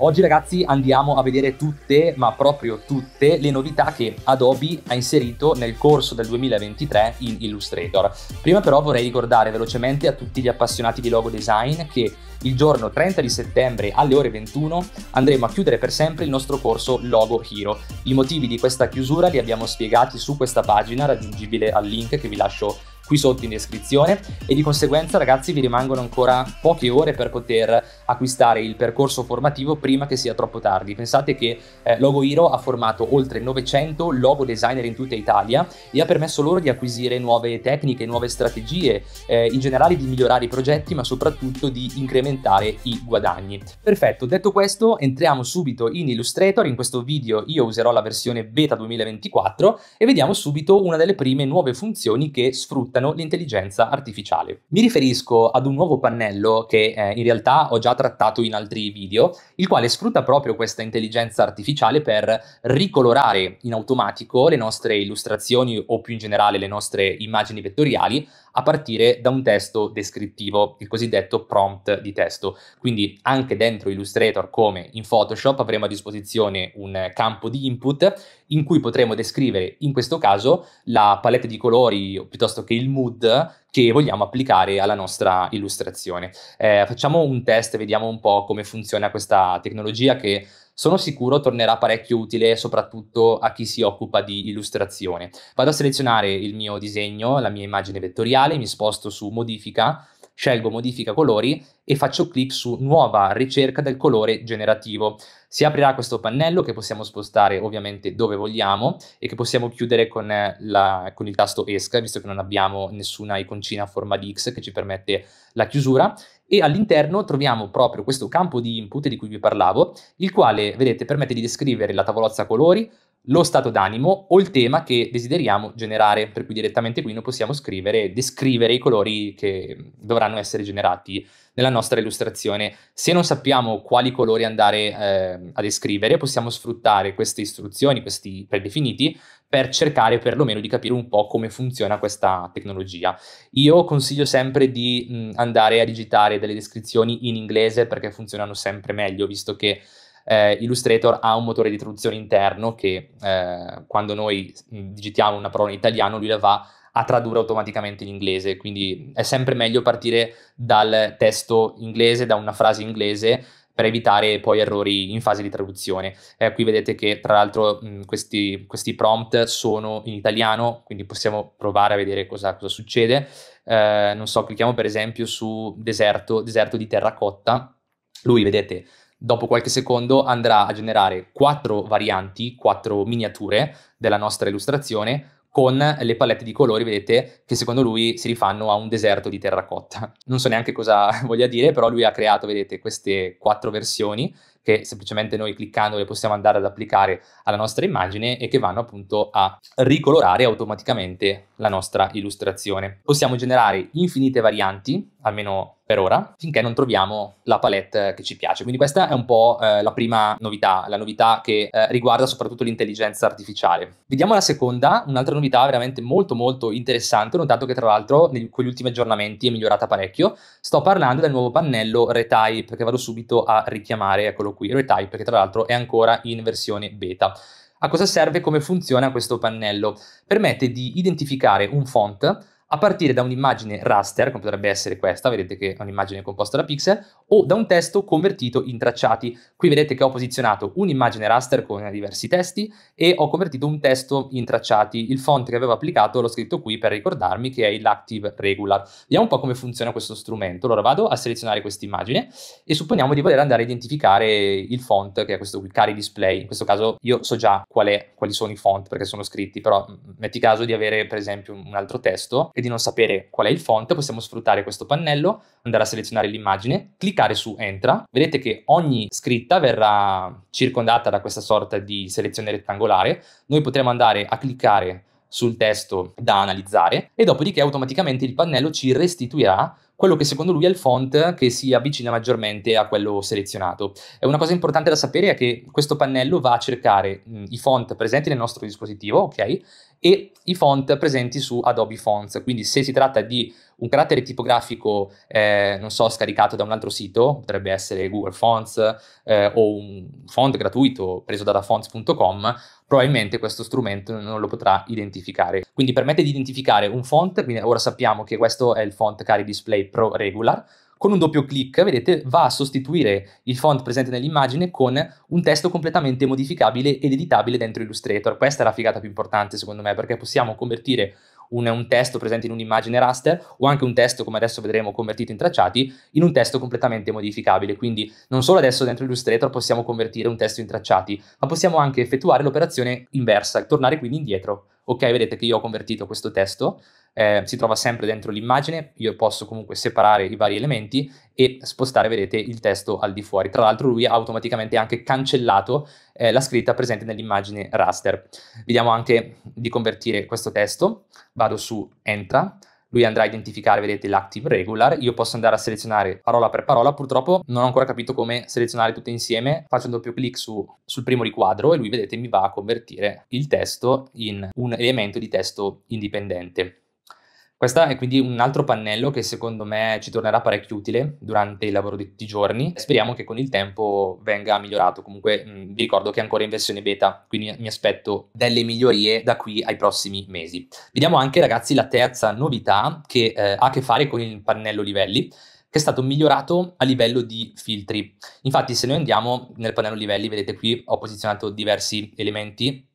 Oggi ragazzi andiamo a vedere tutte, ma proprio tutte, le novità che Adobe ha inserito nel corso del 2023 in Illustrator. Prima però vorrei ricordare velocemente a tutti gli appassionati di logo design che il giorno 30 di settembre alle ore 21 andremo a chiudere per sempre il nostro corso Logo Hero. I motivi di questa chiusura li abbiamo spiegati su questa pagina raggiungibile al link che vi lascio qui sotto in descrizione e di conseguenza ragazzi vi rimangono ancora poche ore per poter acquistare il percorso formativo prima che sia troppo tardi. Pensate che eh, Logo Hero ha formato oltre 900 logo designer in tutta Italia e ha permesso loro di acquisire nuove tecniche, nuove strategie, eh, in generale di migliorare i progetti ma soprattutto di incrementare i guadagni. Perfetto, detto questo entriamo subito in Illustrator, in questo video io userò la versione beta 2024 e vediamo subito una delle prime nuove funzioni che sfrutta ospitano l'intelligenza artificiale. Mi riferisco ad un nuovo pannello che eh, in realtà ho già trattato in altri video, il quale sfrutta proprio questa intelligenza artificiale per ricolorare in automatico le nostre illustrazioni o più in generale le nostre immagini vettoriali a partire da un testo descrittivo, il cosiddetto prompt di testo. Quindi anche dentro Illustrator come in Photoshop avremo a disposizione un campo di input in cui potremo descrivere in questo caso la palette di colori o piuttosto che il mood che vogliamo applicare alla nostra illustrazione. Eh, facciamo un test, vediamo un po' come funziona questa tecnologia che sono sicuro tornerà parecchio utile soprattutto a chi si occupa di illustrazione. Vado a selezionare il mio disegno, la mia immagine vettoriale, mi sposto su modifica scelgo modifica colori e faccio clic su nuova ricerca del colore generativo. Si aprirà questo pannello che possiamo spostare ovviamente dove vogliamo e che possiamo chiudere con, eh, la, con il tasto ESC, visto che non abbiamo nessuna iconcina a forma di X che ci permette la chiusura. E all'interno troviamo proprio questo campo di input di cui vi parlavo, il quale, vedete, permette di descrivere la tavolozza colori, lo stato d'animo o il tema che desideriamo generare, per cui direttamente qui noi possiamo scrivere e descrivere i colori che dovranno essere generati nella nostra illustrazione. Se non sappiamo quali colori andare eh, a descrivere, possiamo sfruttare queste istruzioni, questi predefiniti, per cercare perlomeno di capire un po' come funziona questa tecnologia. Io consiglio sempre di mh, andare a digitare delle descrizioni in inglese perché funzionano sempre meglio, visto che eh, Illustrator ha un motore di traduzione interno che eh, quando noi digitiamo una parola in italiano lui la va a tradurre automaticamente in inglese, quindi è sempre meglio partire dal testo inglese, da una frase inglese per evitare poi errori in fase di traduzione. Eh, qui vedete che tra l'altro mh, questi, questi, prompt sono in italiano, quindi possiamo provare a vedere cosa, cosa succede. Eh, non so, clicchiamo per esempio su deserto, deserto di terracotta. Lui, vedete, dopo qualche secondo andrà a generare quattro varianti, quattro miniature della nostra illustrazione con le palette di colori, vedete, che secondo lui si rifanno a un deserto di terracotta. Non so neanche cosa voglia dire, però lui ha creato, vedete, queste quattro versioni che semplicemente noi cliccando le possiamo andare ad applicare alla nostra immagine e che vanno appunto a ricolorare automaticamente la nostra illustrazione. Possiamo generare infinite varianti almeno per ora, finché non troviamo la palette che ci piace. Quindi questa è un po' eh, la prima novità, la novità che eh, riguarda soprattutto l'intelligenza artificiale. Vediamo la seconda, un'altra novità veramente molto molto interessante, ho notato che tra l'altro con gli ultimi aggiornamenti è migliorata parecchio. Sto parlando del nuovo pannello Retype che vado subito a richiamare, eccolo qui, Retype che tra l'altro è ancora in versione beta. A cosa serve, e come funziona questo pannello? Permette di identificare un font a partire da un'immagine raster, come potrebbe essere questa, vedete che è un'immagine composta da pixel, o da un testo convertito in tracciati. Qui vedete che ho posizionato un'immagine raster con diversi testi e ho convertito un testo in tracciati. Il font che avevo applicato l'ho scritto qui per ricordarmi che è l'Active Regular. Vediamo un po' come funziona questo strumento. Allora vado a selezionare questa immagine e supponiamo di voler andare a identificare il font, che è questo qui, cari display. In questo caso io so già qual è, quali sono i font perché sono scritti, però metti caso di avere per esempio un altro testo e di non sapere qual è il font, possiamo sfruttare questo pannello, andare a selezionare l'immagine, cliccare su Entra. Vedete che ogni scritta verrà circondata da questa sorta di selezione rettangolare. Noi potremo andare a cliccare sul testo da analizzare e dopodiché automaticamente il pannello ci restituirà quello che secondo lui è il font che si avvicina maggiormente a quello selezionato. E una cosa importante da sapere è che questo pannello va a cercare mh, i font presenti nel nostro dispositivo, ok? E i font presenti su Adobe Fonts, quindi se si tratta di un carattere tipografico, eh, non so, scaricato da un altro sito, potrebbe essere Google Fonts eh, o un font gratuito preso da fonts.com, probabilmente questo strumento non lo potrà identificare. Quindi permette di identificare un font, quindi ora sappiamo che questo è il font Cari Display Pro Regular, con un doppio clic, vedete, va a sostituire il font presente nell'immagine con un testo completamente modificabile ed editabile dentro Illustrator. Questa è la figata più importante secondo me perché possiamo convertire un, un testo presente in un'immagine raster o anche un testo, come adesso vedremo, convertito in tracciati, in un testo completamente modificabile. Quindi non solo adesso dentro Illustrator possiamo convertire un testo in tracciati, ma possiamo anche effettuare l'operazione inversa, tornare quindi indietro ok, vedete che io ho convertito questo testo eh, si trova sempre dentro l'immagine, io posso comunque separare i vari elementi e spostare, vedete, il testo al di fuori. Tra l'altro lui ha automaticamente anche cancellato eh, la scritta presente nell'immagine raster. Vediamo anche di convertire questo testo, vado su Entra, lui andrà a identificare, vedete, l'active regular, io posso andare a selezionare parola per parola, purtroppo non ho ancora capito come selezionare tutte insieme, faccio un doppio clic su, sul primo riquadro e lui, vedete, mi va a convertire il testo in un elemento di testo indipendente. Questo è quindi un altro pannello che secondo me ci tornerà parecchio utile durante il lavoro di tutti i giorni. Speriamo che con il tempo venga migliorato. Comunque mh, mm, vi ricordo che è ancora in versione beta, quindi mi aspetto delle migliorie da qui ai prossimi mesi. Vediamo anche ragazzi la terza novità che eh, ha a che fare con il pannello livelli che è stato migliorato a livello di filtri. Infatti se noi andiamo nel pannello livelli, vedete qui ho posizionato diversi elementi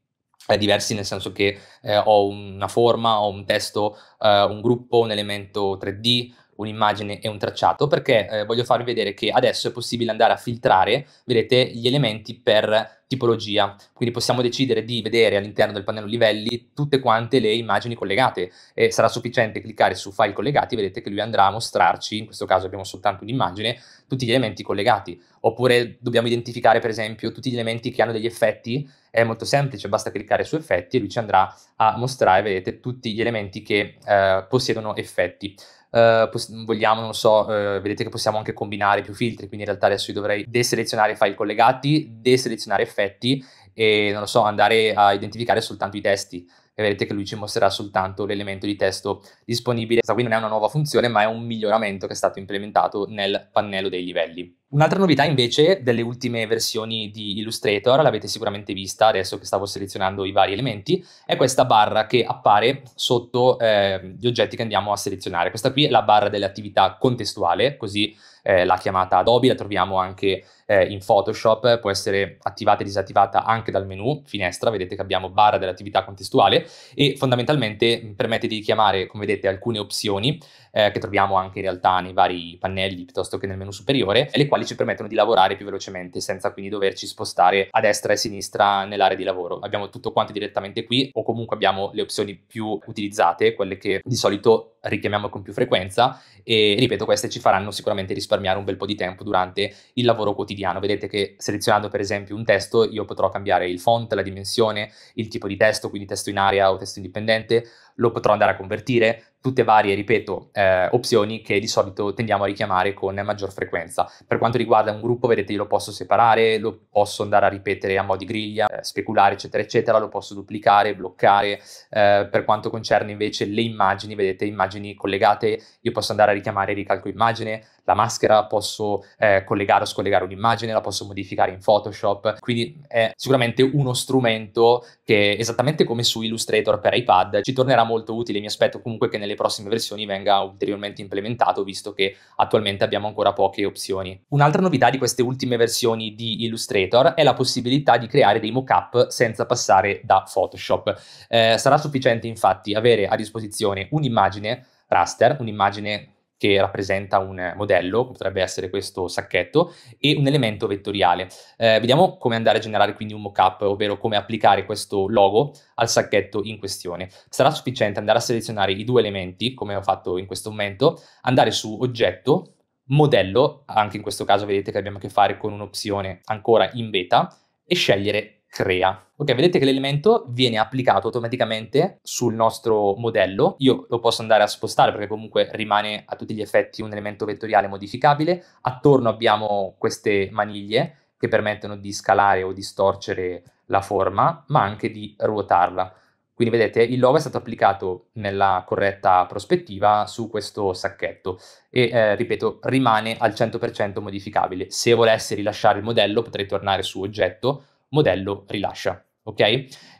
diversi nel senso che eh, ho una forma, ho un testo, eh, un gruppo, un elemento 3D, un'immagine e un tracciato, perché eh, voglio farvi vedere che adesso è possibile andare a filtrare, vedete, gli elementi per tipologia. Quindi possiamo decidere di vedere all'interno del pannello livelli tutte quante le immagini collegate. E sarà sufficiente cliccare su file collegati, vedete che lui andrà a mostrarci, in questo caso abbiamo soltanto un'immagine, tutti gli elementi collegati. Oppure dobbiamo identificare per esempio tutti gli elementi che hanno degli effetti, è molto semplice, basta cliccare su effetti e lui ci andrà a mostrare, vedete, tutti gli elementi che eh, possiedono effetti. Eh, poss- vogliamo, non so, eh, vedete che possiamo anche combinare più filtri, quindi in realtà adesso io dovrei deselezionare file collegati, deselezionare effetti e, non lo so, andare a identificare soltanto i testi e vedete che lui ci mostrerà soltanto l'elemento di testo disponibile. Questa qui non è una nuova funzione, ma è un miglioramento che è stato implementato nel pannello dei livelli. Un'altra novità invece delle ultime versioni di Illustrator, l'avete sicuramente vista adesso che stavo selezionando i vari elementi, è questa barra che appare sotto eh, gli oggetti che andiamo a selezionare. Questa qui è la barra delle attività contestuale, così eh, l'ha chiamata Adobe, la troviamo anche eh, in Photoshop, può essere attivata e disattivata anche dal menu finestra, vedete che abbiamo barra dell'attività contestuale e fondamentalmente permette di chiamare, come vedete, alcune opzioni eh, che troviamo anche in realtà nei vari pannelli piuttosto che nel menu superiore, e le quali quali ci permettono di lavorare più velocemente senza quindi doverci spostare a destra e a sinistra nell'area di lavoro. Abbiamo tutto quanto direttamente qui o comunque abbiamo le opzioni più utilizzate, quelle che di solito richiamiamo con più frequenza e ripeto queste ci faranno sicuramente risparmiare un bel po' di tempo durante il lavoro quotidiano. Vedete che selezionando per esempio un testo io potrò cambiare il font, la dimensione, il tipo di testo, quindi testo in area o testo indipendente, lo potrò andare a convertire, tutte varie, ripeto, eh, opzioni che di solito tendiamo a richiamare con maggior frequenza. Per quanto riguarda un gruppo, vedete, io lo posso separare, lo posso andare a ripetere a mo' di griglia, eh, speculare, eccetera, eccetera, lo posso duplicare, bloccare. Eh, per quanto concerne invece le immagini, vedete, immagini immagini collegate, io posso andare a richiamare e ricalco immagine, la maschera posso eh, collegare o scollegare un'immagine, la posso modificare in Photoshop, quindi è sicuramente uno strumento che esattamente come su Illustrator per iPad ci tornerà molto utile, mi aspetto comunque che nelle prossime versioni venga ulteriormente implementato visto che attualmente abbiamo ancora poche opzioni. Un'altra novità di queste ultime versioni di Illustrator è la possibilità di creare dei mock-up senza passare da Photoshop. Eh, sarà sufficiente infatti avere a disposizione un'immagine raster, un'immagine che rappresenta un modello, potrebbe essere questo sacchetto, e un elemento vettoriale. Eh, vediamo come andare a generare quindi un mockup, ovvero come applicare questo logo al sacchetto in questione. Sarà sufficiente andare a selezionare i due elementi, come ho fatto in questo momento, andare su oggetto, modello, anche in questo caso vedete che abbiamo a che fare con un'opzione ancora in beta, e scegliere crea. Ok, vedete che l'elemento viene applicato automaticamente sul nostro modello. Io lo posso andare a spostare perché comunque rimane a tutti gli effetti un elemento vettoriale modificabile. Attorno abbiamo queste maniglie che permettono di scalare o distorcere la forma, ma anche di ruotarla. Quindi vedete, il logo è stato applicato nella corretta prospettiva su questo sacchetto e, eh, ripeto, rimane al 100% modificabile. Se volessi rilasciare il modello potrei tornare su oggetto, modello rilascia. Ok?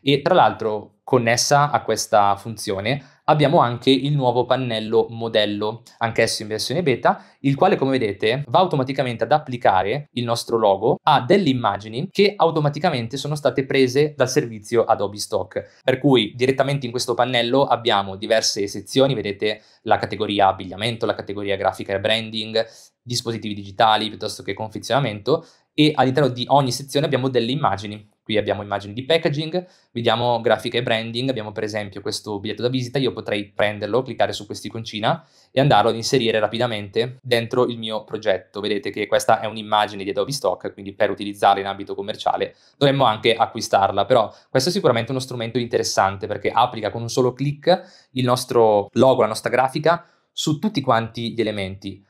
E tra l'altro, connessa a questa funzione, abbiamo anche il nuovo pannello modello, anch'esso in versione beta, il quale, come vedete, va automaticamente ad applicare il nostro logo a delle immagini che automaticamente sono state prese dal servizio Adobe Stock. Per cui direttamente in questo pannello abbiamo diverse sezioni, vedete la categoria abbigliamento, la categoria grafica e branding, dispositivi digitali piuttosto che confezionamento, e all'interno di ogni sezione abbiamo delle immagini. Qui abbiamo immagini di packaging, vediamo grafica e branding, abbiamo per esempio questo biglietto da visita, io potrei prenderlo, cliccare su quest'iconcina e andarlo ad inserire rapidamente dentro il mio progetto. Vedete che questa è un'immagine di Adobe Stock, quindi per utilizzarla in ambito commerciale dovremmo anche acquistarla, però questo è sicuramente uno strumento interessante perché applica con un solo clic il nostro logo, la nostra grafica su tutti quanti gli elementi.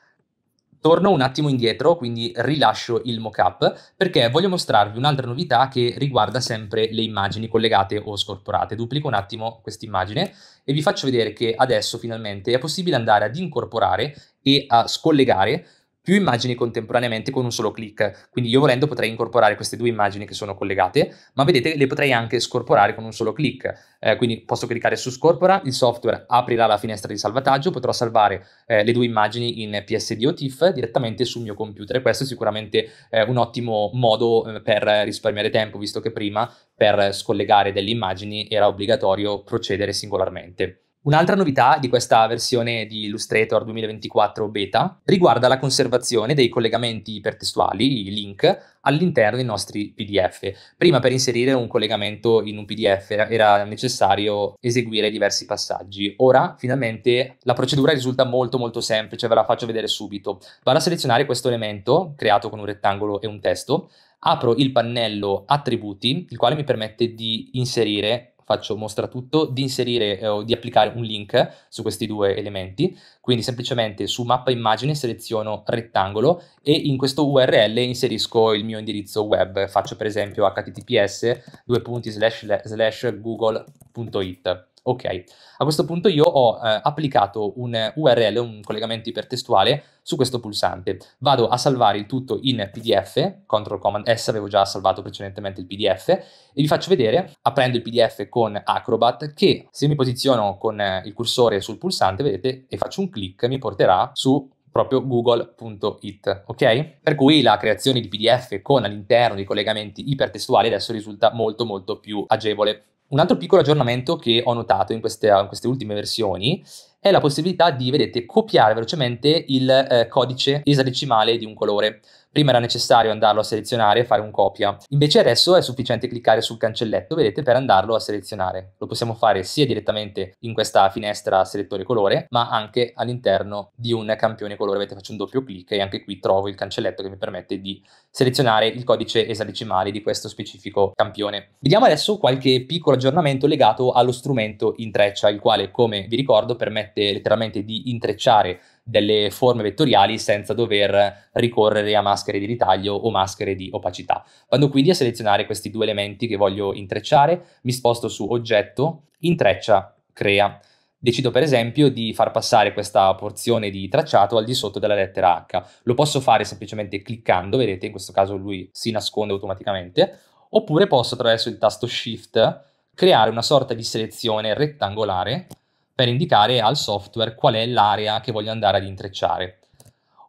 Torno un attimo indietro, quindi rilascio il mockup, perché voglio mostrarvi un'altra novità che riguarda sempre le immagini collegate o scorporate. Duplico un attimo quest'immagine e vi faccio vedere che adesso finalmente è possibile andare ad incorporare e a scollegare più immagini contemporaneamente con un solo clic. Quindi io volendo potrei incorporare queste due immagini che sono collegate, ma vedete le potrei anche scorporare con un solo clic. Eh, quindi posso cliccare su scorpora, il software aprirà la finestra di salvataggio, potrò salvare eh, le due immagini in PSD o TIFF direttamente sul mio computer. questo è sicuramente eh, un ottimo modo eh, per risparmiare tempo, visto che prima per scollegare delle immagini era obbligatorio procedere singolarmente. Un'altra novità di questa versione di Illustrator 2024 beta riguarda la conservazione dei collegamenti ipertestuali, i link, all'interno dei nostri PDF. Prima per inserire un collegamento in un PDF era necessario eseguire diversi passaggi. Ora finalmente la procedura risulta molto molto semplice, ve la faccio vedere subito. Vado a selezionare questo elemento creato con un rettangolo e un testo, apro il pannello attributi, il quale mi permette di inserire faccio mostra tutto, di inserire eh, o di applicare un link su questi due elementi. Quindi semplicemente su mappa immagine seleziono rettangolo e in questo URL inserisco il mio indirizzo web. Faccio per esempio https://google.it. Ok, a questo punto io ho eh, applicato un URL, un collegamento ipertestuale su questo pulsante. Vado a salvare il tutto in PDF, Ctrl Command S, avevo già salvato precedentemente il PDF, e vi faccio vedere, aprendo il PDF con Acrobat, che se mi posiziono con eh, il cursore sul pulsante, vedete, e faccio un clic, mi porterà su proprio google.it, ok? Per cui la creazione di PDF con all'interno i collegamenti ipertestuali adesso risulta molto molto più agevole un altro piccolo aggiornamento che ho notato in queste, in queste ultime versioni è la possibilità di, vedete, copiare velocemente il eh, codice esadecimale di un colore. Prima era necessario andarlo a selezionare e fare un copia, invece adesso è sufficiente cliccare sul cancelletto, vedete, per andarlo a selezionare. Lo possiamo fare sia direttamente in questa finestra selettore colore, ma anche all'interno di un campione colore, vedete, faccio un doppio clic e anche qui trovo il cancelletto che mi permette di selezionare il codice esadecimale di questo specifico campione. Vediamo adesso qualche piccolo aggiornamento legato allo strumento intreccia, il quale, come vi ricordo, permette letteralmente di intrecciare delle forme vettoriali senza dover ricorrere a maschere di ritaglio o maschere di opacità. Vado quindi a selezionare questi due elementi che voglio intrecciare, mi sposto su oggetto, intreccia, crea. Decido per esempio di far passare questa porzione di tracciato al di sotto della lettera H. Lo posso fare semplicemente cliccando, vedete in questo caso lui si nasconde automaticamente, oppure posso attraverso il tasto Shift creare una sorta di selezione rettangolare per indicare al software qual è l'area che voglio andare ad intrecciare.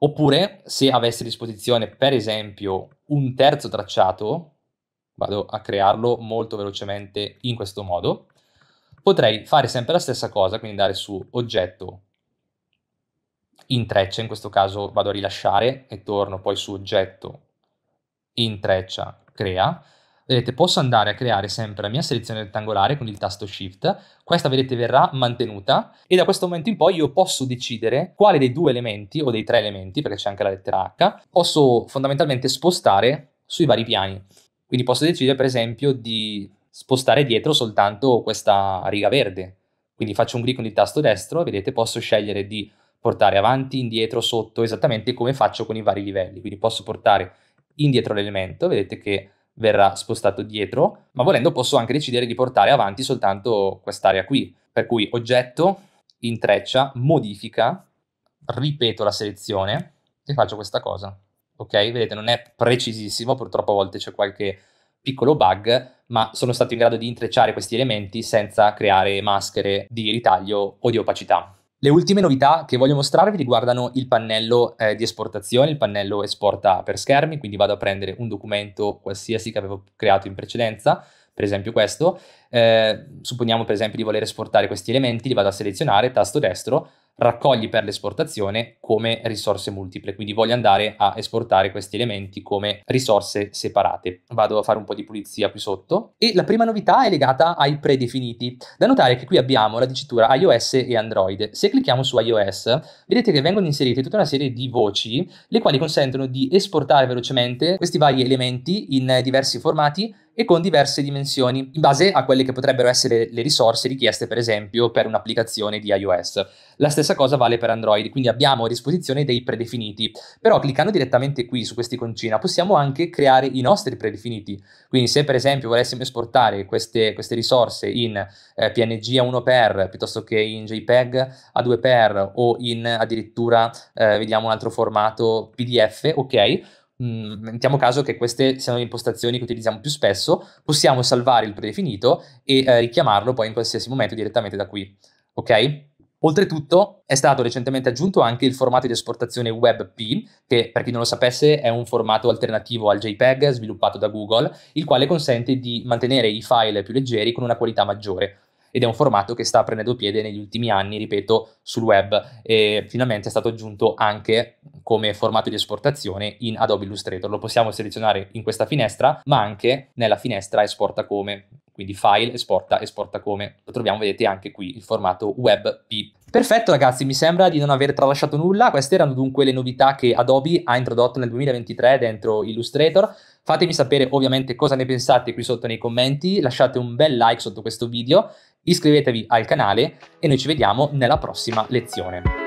Oppure, se avessi a disposizione, per esempio, un terzo tracciato, vado a crearlo molto velocemente in questo modo, potrei fare sempre la stessa cosa, quindi andare su oggetto, intreccia, in questo caso vado a rilasciare e torno poi su oggetto, intreccia, crea, vedete posso andare a creare sempre la mia selezione rettangolare con il tasto shift, questa vedete verrà mantenuta e da questo momento in poi io posso decidere quale dei due elementi o dei tre elementi, perché c'è anche la lettera H, posso fondamentalmente spostare sui vari piani. Quindi posso decidere per esempio di spostare dietro soltanto questa riga verde. Quindi faccio un clic con il tasto destro e vedete posso scegliere di portare avanti, indietro, sotto, esattamente come faccio con i vari livelli. Quindi posso portare indietro l'elemento, vedete che verrà spostato dietro, ma volendo posso anche decidere di portare avanti soltanto quest'area qui, per cui oggetto, intreccia, modifica, ripeto la selezione e faccio questa cosa. Ok, vedete, non è precisissimo, purtroppo a volte c'è qualche piccolo bug, ma sono stato in grado di intrecciare questi elementi senza creare maschere di ritaglio o di opacità. Le ultime novità che voglio mostrarvi riguardano il pannello eh, di esportazione, il pannello esporta per schermi, quindi vado a prendere un documento qualsiasi che avevo creato in precedenza, per esempio questo, eh, supponiamo per esempio di voler esportare questi elementi, li vado a selezionare, tasto destro, raccogli per l'esportazione come risorse multiple, quindi voglio andare a esportare questi elementi come risorse separate. Vado a fare un po' di pulizia qui sotto e la prima novità è legata ai predefiniti. Da notare che qui abbiamo la dicitura iOS e Android. Se clicchiamo su iOS vedete che vengono inserite tutta una serie di voci le quali consentono di esportare velocemente questi vari elementi in diversi formati e con diverse dimensioni, in base a quelle che potrebbero essere le risorse richieste per esempio per un'applicazione di iOS. La stessa cosa vale per Android, quindi abbiamo a disposizione dei predefiniti, però cliccando direttamente qui su questa iconcina possiamo anche creare i nostri predefiniti, quindi se per esempio volessimo esportare queste, queste risorse in eh, PNG a 1x piuttosto che in JPEG a 2x o in addirittura eh, vediamo un altro formato PDF, ok? mh, mm, mettiamo caso che queste siano le impostazioni che utilizziamo più spesso, possiamo salvare il predefinito e eh, richiamarlo poi in qualsiasi momento direttamente da qui, ok? Oltretutto è stato recentemente aggiunto anche il formato di esportazione WebP, che per chi non lo sapesse è un formato alternativo al JPEG sviluppato da Google, il quale consente di mantenere i file più leggeri con una qualità maggiore ed è un formato che sta prendendo piede negli ultimi anni, ripeto, sul web e finalmente è stato aggiunto anche come formato di esportazione in Adobe Illustrator. Lo possiamo selezionare in questa finestra, ma anche nella finestra esporta come quindi file, esporta, esporta come. Lo troviamo, vedete, anche qui il formato WebP. Perfetto ragazzi, mi sembra di non aver tralasciato nulla, queste erano dunque le novità che Adobe ha introdotto nel 2023 dentro Illustrator. Fatemi sapere ovviamente cosa ne pensate qui sotto nei commenti, lasciate un bel like sotto questo video, iscrivetevi al canale e noi ci vediamo nella prossima lezione.